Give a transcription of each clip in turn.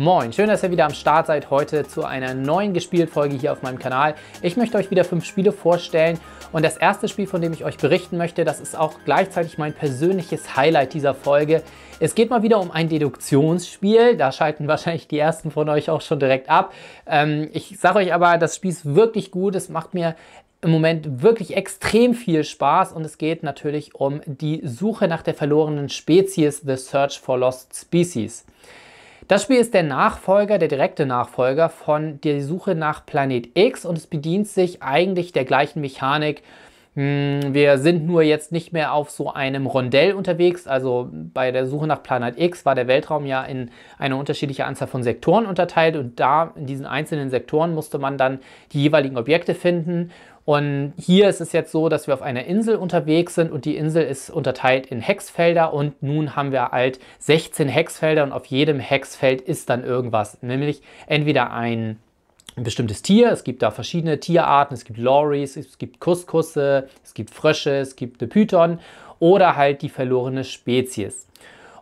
Moin, schön, dass ihr wieder am Start seid heute zu einer neuen Gespielt-Folge hier auf meinem Kanal. Ich möchte euch wieder fünf Spiele vorstellen und das erste Spiel, von dem ich euch berichten möchte, das ist auch gleichzeitig mein persönliches Highlight dieser Folge. Es geht mal wieder um ein Deduktionsspiel, da schalten wahrscheinlich die ersten von euch auch schon direkt ab. Ähm, ich sage euch aber, das Spiel ist wirklich gut, es macht mir im Moment wirklich extrem viel Spaß und es geht natürlich um die Suche nach der verlorenen Spezies, The Search for Lost Species. Das Spiel ist der Nachfolger, der direkte Nachfolger von der Suche nach Planet X und es bedient sich eigentlich der gleichen Mechanik hm, wir sind nur jetzt nicht mehr auf so einem Rondell unterwegs. Also bei der Suche nach Planet X war der Weltraum ja in eine unterschiedliche Anzahl von Sektoren unterteilt und da in diesen einzelnen Sektoren musste man dann die jeweiligen Objekte finden. Und hier ist es jetzt so, dass wir auf einer Insel unterwegs sind und die Insel ist unterteilt in Hexfelder und nun haben wir halt 16 Hexfelder und auf jedem Hexfeld ist dann irgendwas, nämlich entweder ein ein bestimmtes Tier. Es gibt da verschiedene Tierarten. Es gibt Lories, es gibt Kuskusse, es gibt Frösche, es gibt Python oder halt die verlorene Spezies.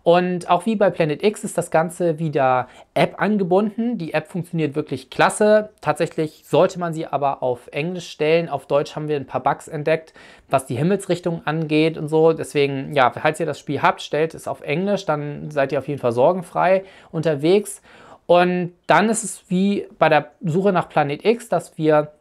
Und auch wie bei Planet X ist das Ganze wieder App angebunden. Die App funktioniert wirklich klasse. Tatsächlich sollte man sie aber auf Englisch stellen. Auf Deutsch haben wir ein paar Bugs entdeckt, was die Himmelsrichtung angeht und so. Deswegen, ja, falls ihr das Spiel habt, stellt es auf Englisch, dann seid ihr auf jeden Fall sorgenfrei unterwegs. Und dann ist es wie bei der Suche nach Planet X, dass wir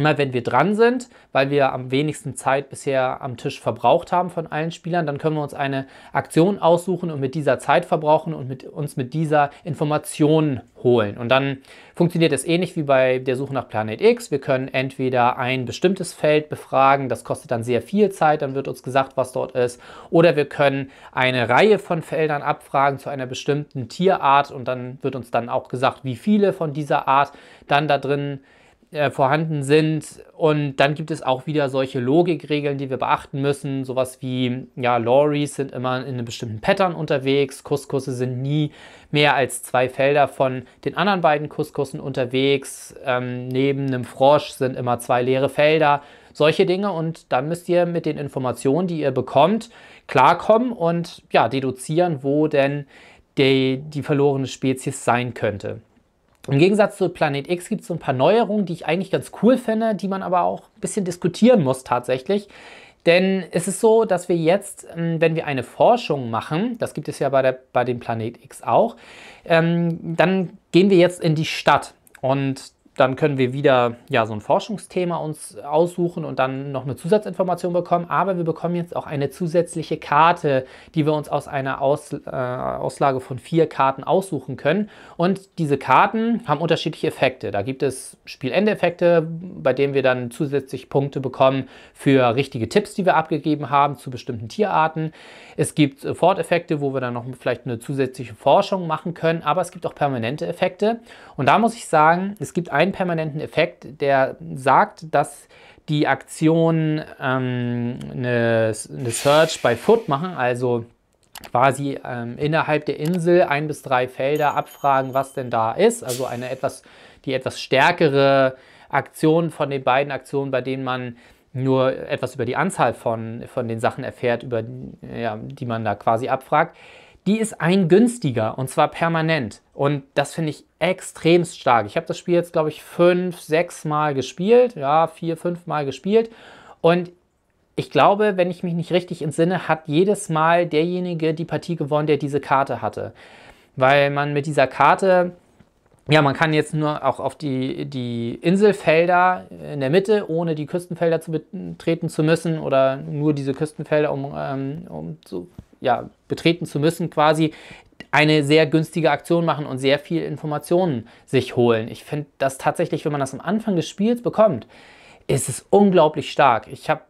Immer wenn wir dran sind, weil wir am wenigsten Zeit bisher am Tisch verbraucht haben von allen Spielern, dann können wir uns eine Aktion aussuchen und mit dieser Zeit verbrauchen und mit, uns mit dieser Information holen. Und dann funktioniert es ähnlich wie bei der Suche nach Planet X. Wir können entweder ein bestimmtes Feld befragen, das kostet dann sehr viel Zeit, dann wird uns gesagt, was dort ist. Oder wir können eine Reihe von Feldern abfragen zu einer bestimmten Tierart und dann wird uns dann auch gesagt, wie viele von dieser Art dann da drin sind äh, vorhanden sind. Und dann gibt es auch wieder solche Logikregeln, die wir beachten müssen. Sowas wie, ja, Lorries sind immer in einem bestimmten Pattern unterwegs, Couscousse sind nie mehr als zwei Felder von den anderen beiden Couscoussen unterwegs. Ähm, neben einem Frosch sind immer zwei leere Felder. Solche Dinge und dann müsst ihr mit den Informationen, die ihr bekommt, klarkommen und ja, deduzieren, wo denn die, die verlorene Spezies sein könnte. Im Gegensatz zu Planet X gibt es so ein paar Neuerungen, die ich eigentlich ganz cool finde, die man aber auch ein bisschen diskutieren muss tatsächlich. Denn es ist so, dass wir jetzt, ähm, wenn wir eine Forschung machen, das gibt es ja bei, der, bei dem Planet X auch, ähm, dann gehen wir jetzt in die Stadt. Und dann können wir wieder ja, so ein Forschungsthema uns aussuchen und dann noch eine Zusatzinformation bekommen. Aber wir bekommen jetzt auch eine zusätzliche Karte, die wir uns aus einer aus, äh, Auslage von vier Karten aussuchen können. Und diese Karten haben unterschiedliche Effekte. Da gibt es Spielendeffekte, bei denen wir dann zusätzlich Punkte bekommen für richtige Tipps, die wir abgegeben haben zu bestimmten Tierarten. Es gibt Forteffekte, wo wir dann noch vielleicht eine zusätzliche Forschung machen können. Aber es gibt auch permanente Effekte. Und da muss ich sagen, es gibt ein einen permanenten Effekt, der sagt, dass die Aktionen ähm, eine, eine Search bei Foot machen, also quasi ähm, innerhalb der Insel ein bis drei Felder abfragen, was denn da ist. Also eine etwas, die etwas stärkere Aktion von den beiden Aktionen, bei denen man nur etwas über die Anzahl von, von den Sachen erfährt, über, ja, die man da quasi abfragt die ist ein günstiger und zwar permanent. Und das finde ich extremst stark. Ich habe das Spiel jetzt, glaube ich, fünf, sechs Mal gespielt. Ja, vier, fünf Mal gespielt. Und ich glaube, wenn ich mich nicht richtig entsinne, hat jedes Mal derjenige die Partie gewonnen, der diese Karte hatte. Weil man mit dieser Karte ja, man kann jetzt nur auch auf die, die Inselfelder äh, in der Mitte, ohne die Küstenfelder zu betreten zu müssen oder nur diese Küstenfelder, um, ähm, um zu, ja, betreten zu müssen, quasi eine sehr günstige Aktion machen und sehr viel Informationen sich holen. Ich finde das tatsächlich, wenn man das am Anfang des Spiels bekommt, ist es unglaublich stark. Ich habe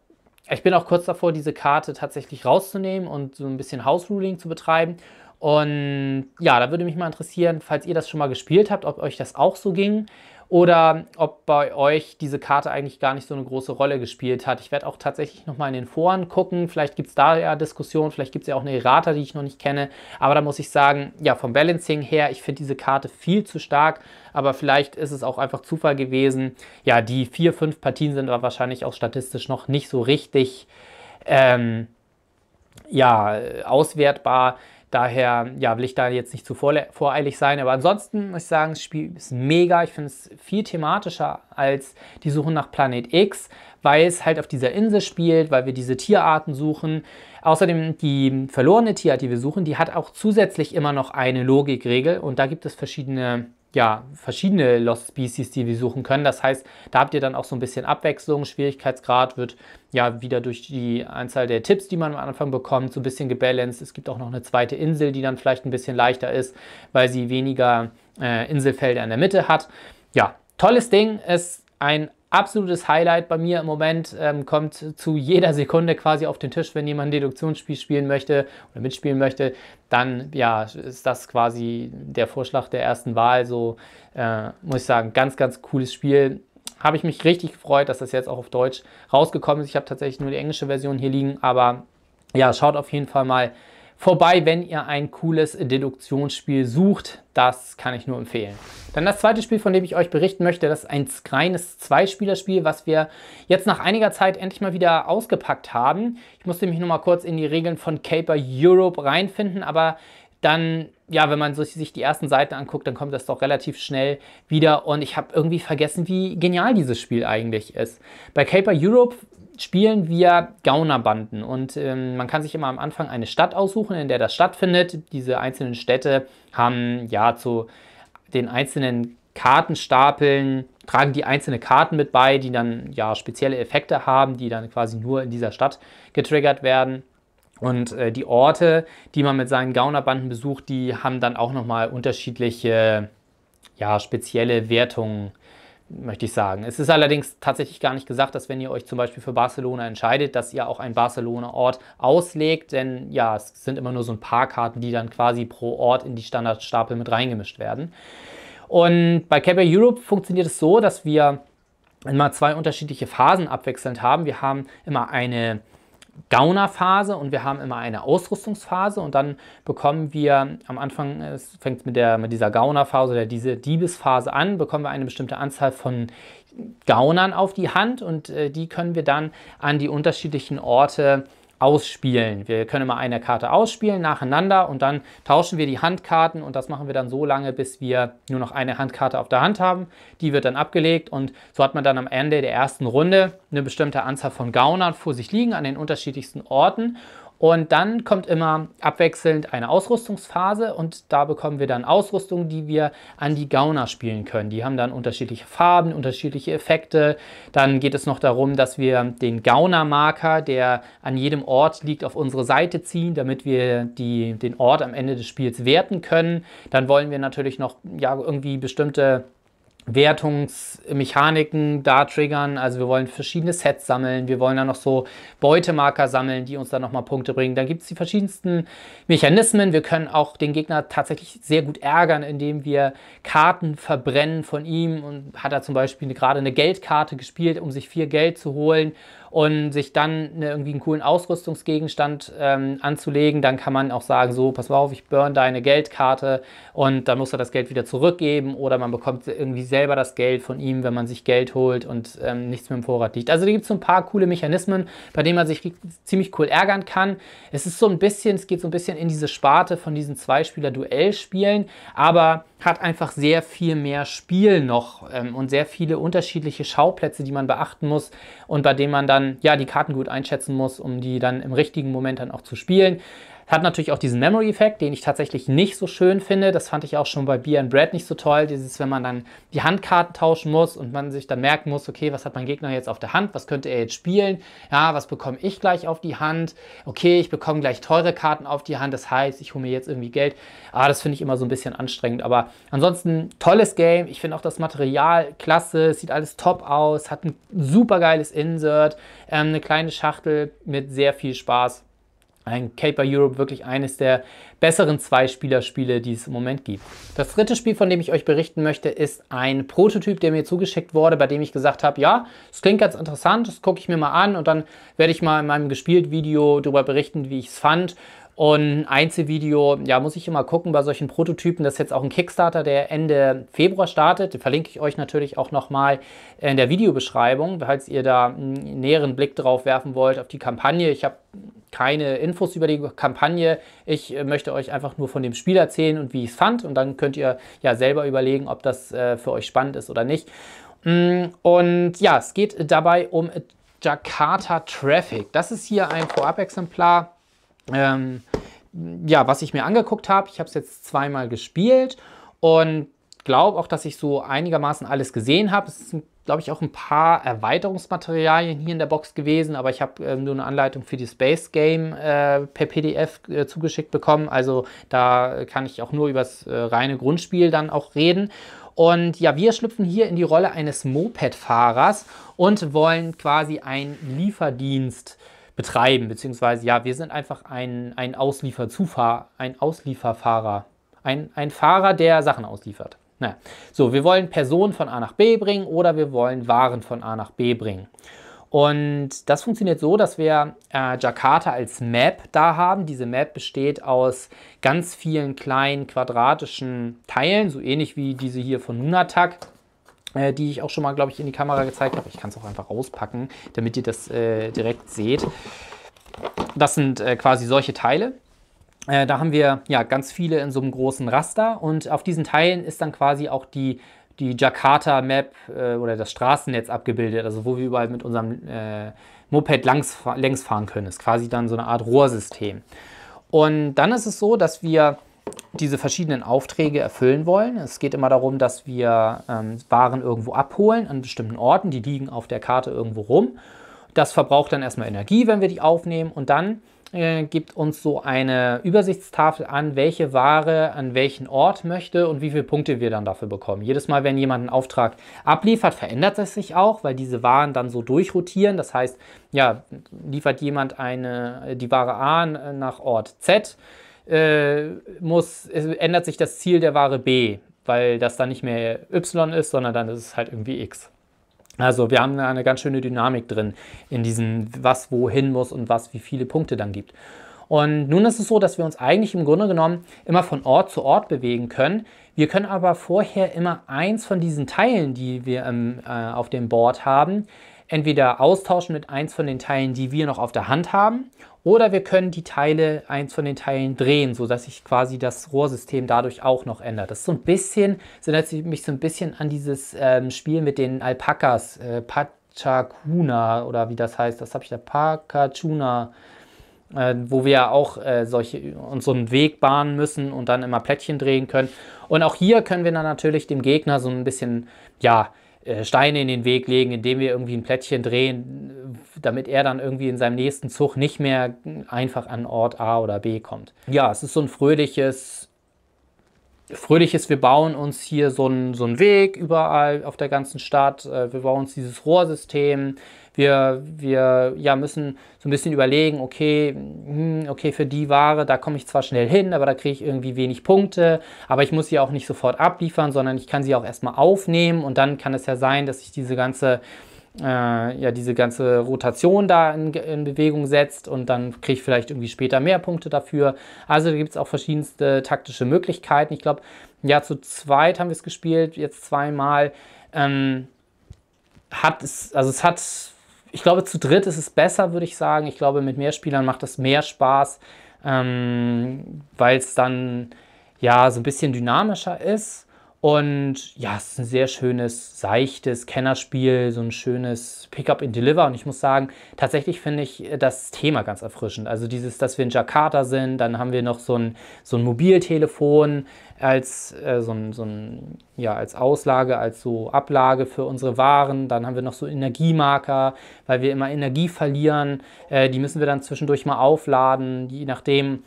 ich bin auch kurz davor, diese Karte tatsächlich rauszunehmen und so ein bisschen House Ruling zu betreiben und ja, da würde mich mal interessieren, falls ihr das schon mal gespielt habt, ob euch das auch so ging oder ob bei euch diese Karte eigentlich gar nicht so eine große Rolle gespielt hat. Ich werde auch tatsächlich nochmal in den Foren gucken. Vielleicht gibt es da ja Diskussionen, vielleicht gibt es ja auch eine Errata, die ich noch nicht kenne. Aber da muss ich sagen, ja, vom Balancing her, ich finde diese Karte viel zu stark. Aber vielleicht ist es auch einfach Zufall gewesen. Ja, die vier, fünf Partien sind aber wahrscheinlich auch statistisch noch nicht so richtig, ähm, ja, auswertbar. Daher ja, will ich da jetzt nicht zu voreilig sein. Aber ansonsten muss ich sagen, das Spiel ist mega. Ich finde es viel thematischer als die Suche nach Planet X, weil es halt auf dieser Insel spielt, weil wir diese Tierarten suchen. Außerdem die verlorene Tierart, die wir suchen, die hat auch zusätzlich immer noch eine Logikregel. Und da gibt es verschiedene ja, verschiedene Lost Species, die wir suchen können. Das heißt, da habt ihr dann auch so ein bisschen Abwechslung. Schwierigkeitsgrad wird ja wieder durch die Anzahl der Tipps, die man am Anfang bekommt, so ein bisschen gebalanced. Es gibt auch noch eine zweite Insel, die dann vielleicht ein bisschen leichter ist, weil sie weniger äh, Inselfelder in der Mitte hat. Ja, tolles Ding. Ist ein absolutes Highlight bei mir im Moment, ähm, kommt zu jeder Sekunde quasi auf den Tisch, wenn jemand ein Deduktionsspiel spielen möchte oder mitspielen möchte, dann ja, ist das quasi der Vorschlag der ersten Wahl. So äh, muss ich sagen, ganz, ganz cooles Spiel. Habe ich mich richtig gefreut, dass das jetzt auch auf Deutsch rausgekommen ist. Ich habe tatsächlich nur die englische Version hier liegen, aber ja, schaut auf jeden Fall mal vorbei, wenn ihr ein cooles Deduktionsspiel sucht. Das kann ich nur empfehlen. Dann das zweite Spiel, von dem ich euch berichten möchte, das ist ein kleines Zweispielerspiel, was wir jetzt nach einiger Zeit endlich mal wieder ausgepackt haben. Ich musste mich nur mal kurz in die Regeln von Caper Europe reinfinden, aber dann, ja, wenn man sich die ersten Seiten anguckt, dann kommt das doch relativ schnell wieder. Und ich habe irgendwie vergessen, wie genial dieses Spiel eigentlich ist. Bei Caper Europe spielen wir Gaunerbanden und ähm, man kann sich immer am Anfang eine Stadt aussuchen, in der das stattfindet. Diese einzelnen Städte haben ja zu den einzelnen Kartenstapeln tragen die einzelnen Karten mit bei, die dann ja spezielle Effekte haben, die dann quasi nur in dieser Stadt getriggert werden. Und äh, die Orte, die man mit seinen Gaunerbanden besucht, die haben dann auch nochmal unterschiedliche, ja, spezielle Wertungen, möchte ich sagen. Es ist allerdings tatsächlich gar nicht gesagt, dass wenn ihr euch zum Beispiel für Barcelona entscheidet, dass ihr auch einen Barcelona-Ort auslegt, denn ja, es sind immer nur so ein paar Karten, die dann quasi pro Ort in die Standardstapel mit reingemischt werden. Und bei Caber Europe funktioniert es so, dass wir immer zwei unterschiedliche Phasen abwechselnd haben. Wir haben immer eine Gaunerphase und wir haben immer eine Ausrüstungsphase und dann bekommen wir am Anfang, es fängt mit, der, mit dieser Gaunerphase oder diese Diebesphase an, bekommen wir eine bestimmte Anzahl von Gaunern auf die Hand und äh, die können wir dann an die unterschiedlichen Orte ausspielen. Wir können mal eine Karte ausspielen nacheinander und dann tauschen wir die Handkarten und das machen wir dann so lange, bis wir nur noch eine Handkarte auf der Hand haben. Die wird dann abgelegt und so hat man dann am Ende der ersten Runde eine bestimmte Anzahl von Gaunern vor sich liegen an den unterschiedlichsten Orten und dann kommt immer abwechselnd eine Ausrüstungsphase und da bekommen wir dann Ausrüstung, die wir an die Gauner spielen können. Die haben dann unterschiedliche Farben, unterschiedliche Effekte. Dann geht es noch darum, dass wir den Gauner-Marker, der an jedem Ort liegt, auf unsere Seite ziehen, damit wir die, den Ort am Ende des Spiels werten können. Dann wollen wir natürlich noch ja, irgendwie bestimmte Wertungsmechaniken da triggern. Also wir wollen verschiedene Sets sammeln, wir wollen dann noch so Beutemarker sammeln, die uns dann nochmal Punkte bringen. Dann gibt es die verschiedensten Mechanismen. Wir können auch den Gegner tatsächlich sehr gut ärgern, indem wir Karten verbrennen von ihm. Und hat er zum Beispiel gerade eine Geldkarte gespielt, um sich viel Geld zu holen und sich dann eine, irgendwie einen coolen Ausrüstungsgegenstand ähm, anzulegen, dann kann man auch sagen, so, pass mal auf, ich burn deine Geldkarte und dann muss er das Geld wieder zurückgeben oder man bekommt irgendwie selber das Geld von ihm, wenn man sich Geld holt und ähm, nichts mit dem Vorrat liegt. Also da gibt es so ein paar coole Mechanismen, bei denen man sich ziemlich cool ärgern kann. Es ist so ein bisschen, es geht so ein bisschen in diese Sparte von diesen Zweispieler-Duellspielen, aber hat einfach sehr viel mehr Spiel noch ähm, und sehr viele unterschiedliche Schauplätze, die man beachten muss und bei denen man dann dann ja die Karten gut einschätzen muss, um die dann im richtigen Moment dann auch zu spielen. Hat natürlich auch diesen Memory-Effekt, den ich tatsächlich nicht so schön finde. Das fand ich auch schon bei Beer and Bread nicht so toll. Dieses, wenn man dann die Handkarten tauschen muss und man sich dann merken muss, okay, was hat mein Gegner jetzt auf der Hand? Was könnte er jetzt spielen? Ja, was bekomme ich gleich auf die Hand? Okay, ich bekomme gleich teure Karten auf die Hand. Das heißt, ich hole mir jetzt irgendwie Geld. Ah, das finde ich immer so ein bisschen anstrengend. Aber ansonsten tolles Game. Ich finde auch das Material klasse. sieht alles top aus. Hat ein super geiles Insert. Ähm, eine kleine Schachtel mit sehr viel Spaß ein Caper Europe wirklich eines der besseren zwei spiele die es im Moment gibt. Das dritte Spiel, von dem ich euch berichten möchte, ist ein Prototyp, der mir zugeschickt wurde, bei dem ich gesagt habe, ja, es klingt ganz interessant, das gucke ich mir mal an und dann werde ich mal in meinem gespielt Video darüber berichten, wie ich es fand. Und Einzelvideo, ja, muss ich immer gucken bei solchen Prototypen. Das ist jetzt auch ein Kickstarter, der Ende Februar startet. Den verlinke ich euch natürlich auch nochmal in der Videobeschreibung, falls ihr da einen näheren Blick drauf werfen wollt auf die Kampagne. Ich habe keine Infos über die Kampagne. Ich äh, möchte euch einfach nur von dem Spiel erzählen und wie ich es fand. Und dann könnt ihr ja selber überlegen, ob das äh, für euch spannend ist oder nicht. Mm, und ja, es geht dabei um Jakarta Traffic. Das ist hier ein Vorab-Exemplar ähm, ja, was ich mir angeguckt habe. Ich habe es jetzt zweimal gespielt und glaube auch, dass ich so einigermaßen alles gesehen habe. Es sind, glaube ich, auch ein paar Erweiterungsmaterialien hier in der Box gewesen, aber ich habe äh, nur eine Anleitung für die Space Game äh, per PDF äh, zugeschickt bekommen. Also da kann ich auch nur über das äh, reine Grundspiel dann auch reden. Und ja, wir schlüpfen hier in die Rolle eines Moped-Fahrers und wollen quasi einen Lieferdienst äh, betreiben, beziehungsweise ja, wir sind einfach ein, ein Auslieferzufahr, ein Auslieferfahrer, ein, ein Fahrer, der Sachen ausliefert. Naja. So, wir wollen Personen von A nach B bringen oder wir wollen Waren von A nach B bringen. Und das funktioniert so, dass wir äh, Jakarta als Map da haben. Diese Map besteht aus ganz vielen kleinen quadratischen Teilen, so ähnlich wie diese hier von Nunatak. Äh, die ich auch schon mal, glaube ich, in die Kamera gezeigt habe. Ich kann es auch einfach rauspacken, damit ihr das äh, direkt seht. Das sind äh, quasi solche Teile. Äh, da haben wir ja ganz viele in so einem großen Raster und auf diesen Teilen ist dann quasi auch die, die Jakarta-Map äh, oder das Straßennetz abgebildet, also wo wir überall mit unserem äh, Moped langs, längs fahren können. Das ist quasi dann so eine Art Rohrsystem. Und dann ist es so, dass wir diese verschiedenen Aufträge erfüllen wollen. Es geht immer darum, dass wir ähm, Waren irgendwo abholen an bestimmten Orten, die liegen auf der Karte irgendwo rum. Das verbraucht dann erstmal Energie, wenn wir die aufnehmen und dann äh, gibt uns so eine Übersichtstafel an, welche Ware an welchen Ort möchte und wie viele Punkte wir dann dafür bekommen. Jedes Mal, wenn jemand einen Auftrag abliefert, verändert es sich auch, weil diese Waren dann so durchrotieren. Das heißt, ja, liefert jemand eine, die Ware A äh, nach Ort Z, äh, muss, ändert sich das Ziel der Ware B, weil das dann nicht mehr Y ist, sondern dann ist es halt irgendwie X. Also wir haben eine ganz schöne Dynamik drin in diesem, was wohin muss und was wie viele Punkte dann gibt. Und nun ist es so, dass wir uns eigentlich im Grunde genommen immer von Ort zu Ort bewegen können. Wir können aber vorher immer eins von diesen Teilen, die wir ähm, äh, auf dem Board haben, entweder austauschen mit eins von den Teilen, die wir noch auf der Hand haben oder wir können die Teile, eins von den Teilen drehen, sodass sich quasi das Rohrsystem dadurch auch noch ändert. Das ist so ein bisschen, so erinnert mich so ein bisschen an dieses ähm, Spiel mit den Alpakas, äh, Pachacuna oder wie das heißt, das habe ich da, Pachacuna, äh, wo wir ja auch äh, solche, uns so einen Weg bahnen müssen und dann immer Plättchen drehen können. Und auch hier können wir dann natürlich dem Gegner so ein bisschen, ja, äh, Steine in den Weg legen, indem wir irgendwie ein Plättchen drehen, damit er dann irgendwie in seinem nächsten Zug nicht mehr einfach an Ort A oder B kommt. Ja, es ist so ein fröhliches, fröhliches, wir bauen uns hier so einen, so einen Weg überall auf der ganzen Stadt, äh, wir bauen uns dieses Rohrsystem, wir, wir ja, müssen so ein bisschen überlegen, okay, hm, okay, für die Ware, da komme ich zwar schnell hin, aber da kriege ich irgendwie wenig Punkte, aber ich muss sie auch nicht sofort abliefern, sondern ich kann sie auch erstmal aufnehmen und dann kann es ja sein, dass ich diese ganze äh, ja diese ganze Rotation da in, in Bewegung setzt und dann kriege ich vielleicht irgendwie später mehr Punkte dafür. Also da gibt es auch verschiedenste taktische Möglichkeiten. Ich glaube, ja, zu zweit haben wir es gespielt, jetzt zweimal. Ähm, hat es, also es hat ich glaube, zu dritt ist es besser, würde ich sagen. Ich glaube, mit mehr Spielern macht das mehr Spaß, ähm, weil es dann ja so ein bisschen dynamischer ist. Und ja, es ist ein sehr schönes, seichtes Kennerspiel, so ein schönes Pickup and Deliver. Und ich muss sagen, tatsächlich finde ich äh, das Thema ganz erfrischend. Also dieses, dass wir in Jakarta sind, dann haben wir noch so ein, so ein Mobiltelefon als, äh, so ein, so ein, ja, als Auslage, als so Ablage für unsere Waren. Dann haben wir noch so Energiemarker, weil wir immer Energie verlieren. Äh, die müssen wir dann zwischendurch mal aufladen, je nachdem,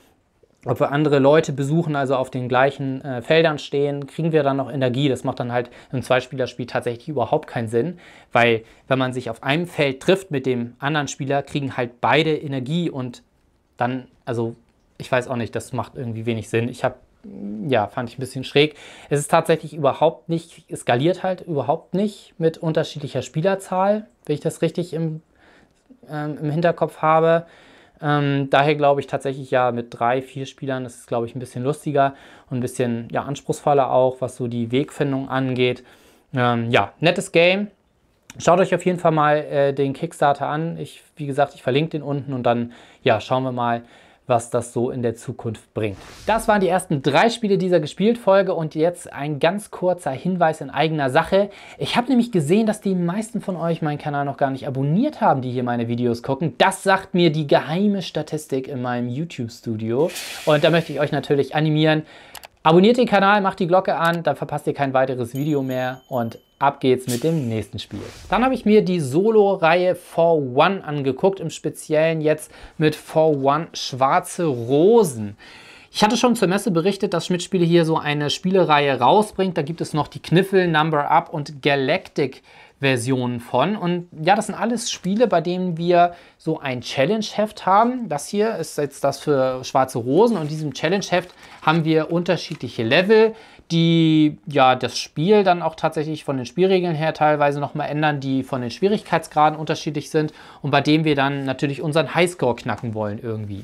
ob wir andere Leute besuchen, also auf den gleichen äh, Feldern stehen, kriegen wir dann noch Energie. Das macht dann halt im Zweispielerspiel tatsächlich überhaupt keinen Sinn, weil wenn man sich auf einem Feld trifft mit dem anderen Spieler, kriegen halt beide Energie und dann, also ich weiß auch nicht, das macht irgendwie wenig Sinn. Ich habe, ja, fand ich ein bisschen schräg. Es ist tatsächlich überhaupt nicht, es skaliert halt überhaupt nicht mit unterschiedlicher Spielerzahl, wenn ich das richtig im, ähm, im Hinterkopf habe. Ähm, daher glaube ich tatsächlich ja mit drei, vier Spielern ist es, glaube ich, ein bisschen lustiger und ein bisschen ja, anspruchsvoller auch, was so die Wegfindung angeht. Ähm, ja, nettes Game. Schaut euch auf jeden Fall mal äh, den Kickstarter an. Ich, wie gesagt, ich verlinke den unten und dann ja, schauen wir mal, was das so in der Zukunft bringt. Das waren die ersten drei Spiele dieser Gespielt-Folge und jetzt ein ganz kurzer Hinweis in eigener Sache. Ich habe nämlich gesehen, dass die meisten von euch meinen Kanal noch gar nicht abonniert haben, die hier meine Videos gucken. Das sagt mir die geheime Statistik in meinem YouTube-Studio und da möchte ich euch natürlich animieren, Abonniert den Kanal, macht die Glocke an, dann verpasst ihr kein weiteres Video mehr und ab geht's mit dem nächsten Spiel. Dann habe ich mir die Solo-Reihe 4-1 angeguckt, im Speziellen jetzt mit 4-1 Schwarze Rosen. Ich hatte schon zur Messe berichtet, dass Schmidt-Spiele hier so eine Spielereihe rausbringt. Da gibt es noch die Kniffel, Number Up und Galactic Versionen von. Und ja, das sind alles Spiele, bei denen wir so ein Challenge-Heft haben. Das hier ist jetzt das für schwarze Rosen. Und in diesem Challenge-Heft haben wir unterschiedliche Level, die ja das Spiel dann auch tatsächlich von den Spielregeln her teilweise nochmal ändern, die von den Schwierigkeitsgraden unterschiedlich sind und bei dem wir dann natürlich unseren Highscore knacken wollen irgendwie.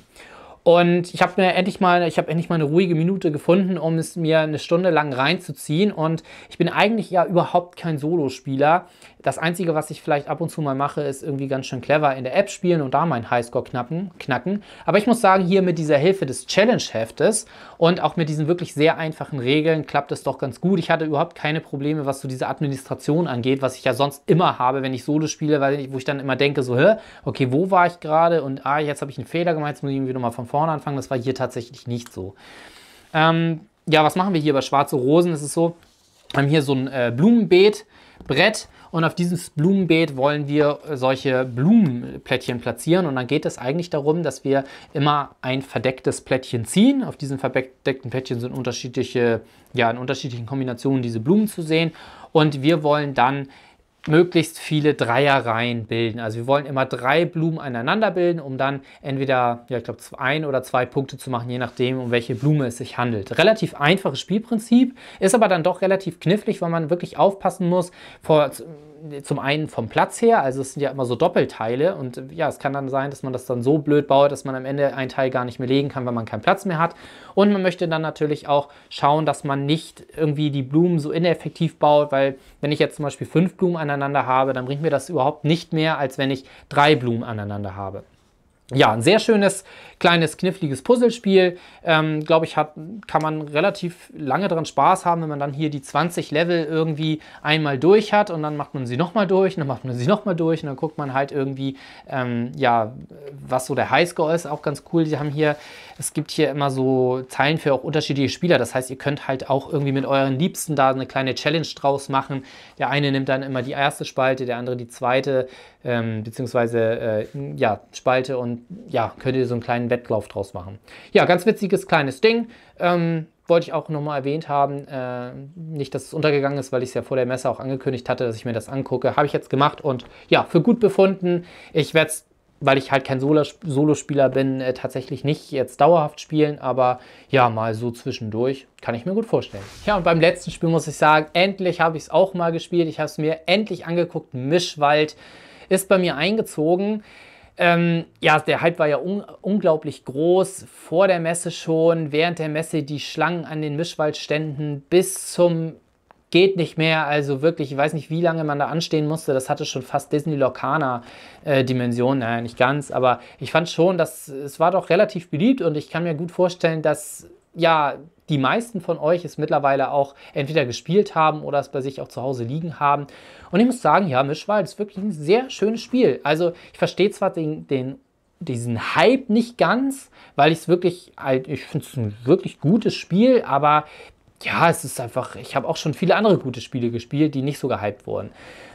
Und ich habe mir endlich mal, ich habe endlich mal eine ruhige Minute gefunden, um es mir eine Stunde lang reinzuziehen. Und ich bin eigentlich ja überhaupt kein Solospieler. Das Einzige, was ich vielleicht ab und zu mal mache, ist irgendwie ganz schön clever in der App spielen und da meinen Highscore knacken, knacken. Aber ich muss sagen, hier mit dieser Hilfe des Challenge-Heftes und auch mit diesen wirklich sehr einfachen Regeln klappt es doch ganz gut. Ich hatte überhaupt keine Probleme, was so diese Administration angeht, was ich ja sonst immer habe, wenn ich Solo spiele, weil ich, wo ich dann immer denke, so, hä, okay, wo war ich gerade? Und ah, jetzt habe ich einen Fehler gemacht, jetzt muss ich irgendwie nochmal von vorne anfangen. Das war hier tatsächlich nicht so. Ähm, ja, was machen wir hier bei Schwarze Rosen? Es Ist so, wir haben hier so ein äh, Blumenbeetbrett und auf dieses Blumenbeet wollen wir solche Blumenplättchen platzieren und dann geht es eigentlich darum, dass wir immer ein verdecktes Plättchen ziehen. Auf diesen verdeckten Plättchen sind unterschiedliche, ja, in unterschiedlichen Kombinationen diese Blumen zu sehen und wir wollen dann möglichst viele Dreierreihen bilden. Also wir wollen immer drei Blumen aneinander bilden, um dann entweder, ja, ich glaube, ein oder zwei Punkte zu machen, je nachdem, um welche Blume es sich handelt. Relativ einfaches Spielprinzip, ist aber dann doch relativ knifflig, weil man wirklich aufpassen muss, vor zum einen vom Platz her, also es sind ja immer so Doppelteile und äh, ja, es kann dann sein, dass man das dann so blöd baut, dass man am Ende ein Teil gar nicht mehr legen kann, weil man keinen Platz mehr hat. Und man möchte dann natürlich auch schauen, dass man nicht irgendwie die Blumen so ineffektiv baut, weil wenn ich jetzt zum Beispiel fünf Blumen aneinander habe, dann bringt mir das überhaupt nicht mehr, als wenn ich drei Blumen aneinander habe ja, ein sehr schönes, kleines, kniffliges Puzzlespiel. Ähm, Glaube ich, hat, kann man relativ lange daran Spaß haben, wenn man dann hier die 20 Level irgendwie einmal durch hat und dann macht man sie nochmal durch und dann macht man sie nochmal durch und dann guckt man halt irgendwie, ähm, ja, was so der Highscore ist. Auch ganz cool. Sie haben hier es gibt hier immer so Zeilen für auch unterschiedliche Spieler. Das heißt, ihr könnt halt auch irgendwie mit euren Liebsten da eine kleine Challenge draus machen. Der eine nimmt dann immer die erste Spalte, der andere die zweite, ähm, beziehungsweise äh, ja, Spalte und ja, könnt ihr so einen kleinen Wettlauf draus machen. Ja, ganz witziges kleines Ding. Ähm, wollte ich auch nochmal erwähnt haben. Äh, nicht, dass es untergegangen ist, weil ich es ja vor der Messe auch angekündigt hatte, dass ich mir das angucke. Habe ich jetzt gemacht und ja, für gut befunden. Ich werde es weil ich halt kein Solospieler bin, äh, tatsächlich nicht jetzt dauerhaft spielen, aber ja, mal so zwischendurch kann ich mir gut vorstellen. Ja, und beim letzten Spiel muss ich sagen, endlich habe ich es auch mal gespielt. Ich habe es mir endlich angeguckt. Mischwald ist bei mir eingezogen. Ähm, ja, der Hype war ja un unglaublich groß. Vor der Messe schon, während der Messe die Schlangen an den Mischwaldständen bis zum geht nicht mehr. Also wirklich, ich weiß nicht, wie lange man da anstehen musste. Das hatte schon fast Disney locana dimensionen Äh, naja, nicht ganz, aber ich fand schon, dass es war doch relativ beliebt und ich kann mir gut vorstellen, dass ja die meisten von euch es mittlerweile auch entweder gespielt haben oder es bei sich auch zu Hause liegen haben. Und ich muss sagen, ja, Mischwald ist wirklich ein sehr schönes Spiel. Also ich verstehe zwar den, den diesen Hype nicht ganz, weil also ich es wirklich, ich finde es ein wirklich gutes Spiel, aber ja, es ist einfach, ich habe auch schon viele andere gute Spiele gespielt, die nicht so gehypt wurden.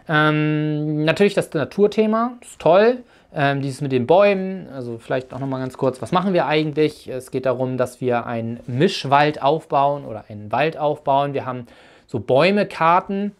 Ähm, natürlich das Naturthema, ist toll. Ähm, dieses mit den Bäumen, also vielleicht auch nochmal ganz kurz, was machen wir eigentlich? Es geht darum, dass wir einen Mischwald aufbauen oder einen Wald aufbauen. Wir haben so Bäumekarten,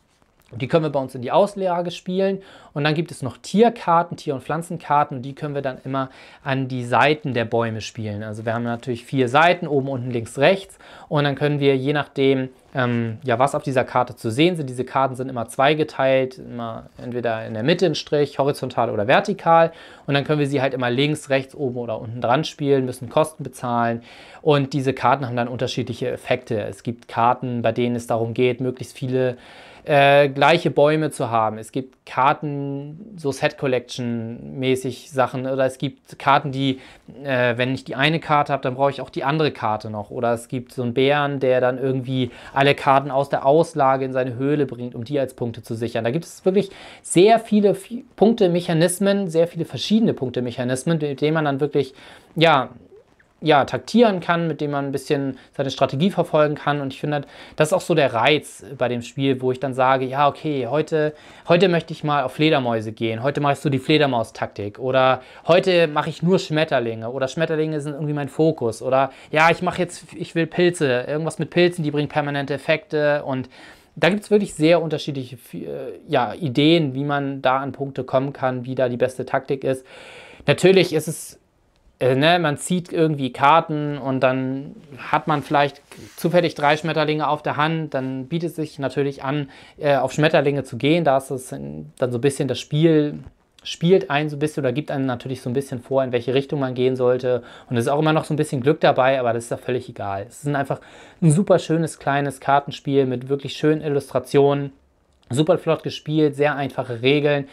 die können wir bei uns in die Auslage spielen. Und dann gibt es noch Tierkarten, Tier- und Pflanzenkarten. die können wir dann immer an die Seiten der Bäume spielen. Also wir haben natürlich vier Seiten, oben, unten, links, rechts. Und dann können wir je nachdem, ähm, ja, was auf dieser Karte zu sehen sind. Diese Karten sind immer zweigeteilt, immer entweder in der Mitte ein Strich, horizontal oder vertikal. Und dann können wir sie halt immer links, rechts, oben oder unten dran spielen, müssen Kosten bezahlen. Und diese Karten haben dann unterschiedliche Effekte. Es gibt Karten, bei denen es darum geht, möglichst viele äh, gleiche Bäume zu haben. Es gibt Karten, so Set-Collection-mäßig Sachen. Oder es gibt Karten, die, äh, wenn ich die eine Karte habe, dann brauche ich auch die andere Karte noch. Oder es gibt so einen Bären, der dann irgendwie alle Karten aus der Auslage in seine Höhle bringt, um die als Punkte zu sichern. Da gibt es wirklich sehr viele Punkte-Mechanismen, sehr viele verschiedene Punkte-Mechanismen, mit denen man dann wirklich ja, ja, taktieren kann, mit dem man ein bisschen seine Strategie verfolgen kann. Und ich finde, das ist auch so der Reiz bei dem Spiel, wo ich dann sage, ja, okay, heute, heute möchte ich mal auf Fledermäuse gehen, heute machst du die Fledermaus-Taktik oder heute mache ich nur Schmetterlinge oder Schmetterlinge sind irgendwie mein Fokus oder ja, ich mache jetzt, ich will Pilze, irgendwas mit Pilzen, die bringen permanente Effekte und da gibt es wirklich sehr unterschiedliche äh, ja, Ideen, wie man da an Punkte kommen kann, wie da die beste Taktik ist. Natürlich ist es äh, ne, man zieht irgendwie Karten und dann hat man vielleicht zufällig drei Schmetterlinge auf der Hand, dann bietet es sich natürlich an, äh, auf Schmetterlinge zu gehen. Da ist es dann so ein bisschen das Spiel, spielt einen so ein bisschen oder gibt einem natürlich so ein bisschen vor, in welche Richtung man gehen sollte. Und es ist auch immer noch so ein bisschen Glück dabei, aber das ist ja völlig egal. Es ist einfach ein super schönes kleines Kartenspiel mit wirklich schönen Illustrationen. Super flott gespielt, sehr einfache Regeln.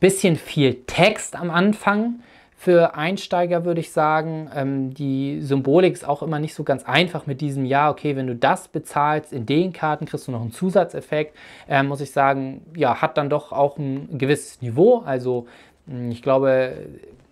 Bisschen viel Text am Anfang für Einsteiger würde ich sagen. Ähm, die Symbolik ist auch immer nicht so ganz einfach mit diesem, ja, okay, wenn du das bezahlst in den Karten, kriegst du noch einen Zusatzeffekt. Ähm, muss ich sagen, ja, hat dann doch auch ein gewisses Niveau. Also hm, ich glaube,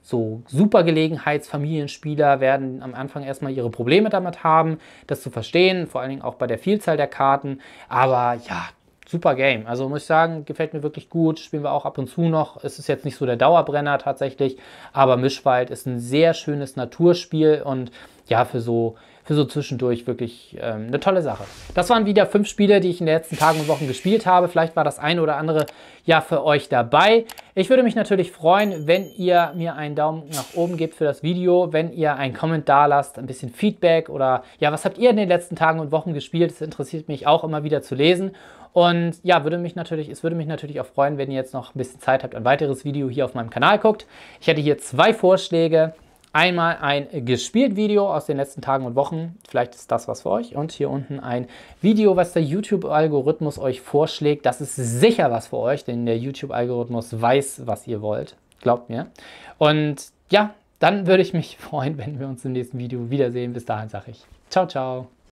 so super Gelegenheitsfamilienspieler werden am Anfang erstmal ihre Probleme damit haben, das zu verstehen, vor allen Dingen auch bei der Vielzahl der Karten. Aber ja, super Game. Also muss ich sagen, gefällt mir wirklich gut. Spielen wir auch ab und zu noch. Es ist jetzt nicht so der Dauerbrenner tatsächlich, aber Mischwald ist ein sehr schönes Naturspiel und ja, für so, für so zwischendurch wirklich ähm, eine tolle Sache. Das waren wieder fünf Spiele, die ich in den letzten Tagen und Wochen gespielt habe. Vielleicht war das eine oder andere ja für euch dabei. Ich würde mich natürlich freuen, wenn ihr mir einen Daumen nach oben gebt für das Video, wenn ihr einen Kommentar lasst, ein bisschen Feedback oder ja, was habt ihr in den letzten Tagen und Wochen gespielt? Das interessiert mich auch immer wieder zu lesen. Und ja, würde mich natürlich, es würde mich natürlich auch freuen, wenn ihr jetzt noch ein bisschen Zeit habt, ein weiteres Video hier auf meinem Kanal guckt. Ich hätte hier zwei Vorschläge. Einmal ein gespielt Video aus den letzten Tagen und Wochen, vielleicht ist das was für euch. Und hier unten ein Video, was der YouTube-Algorithmus euch vorschlägt. Das ist sicher was für euch, denn der YouTube-Algorithmus weiß, was ihr wollt. Glaubt mir. Und ja, dann würde ich mich freuen, wenn wir uns im nächsten Video wiedersehen. Bis dahin sage ich. Ciao, ciao.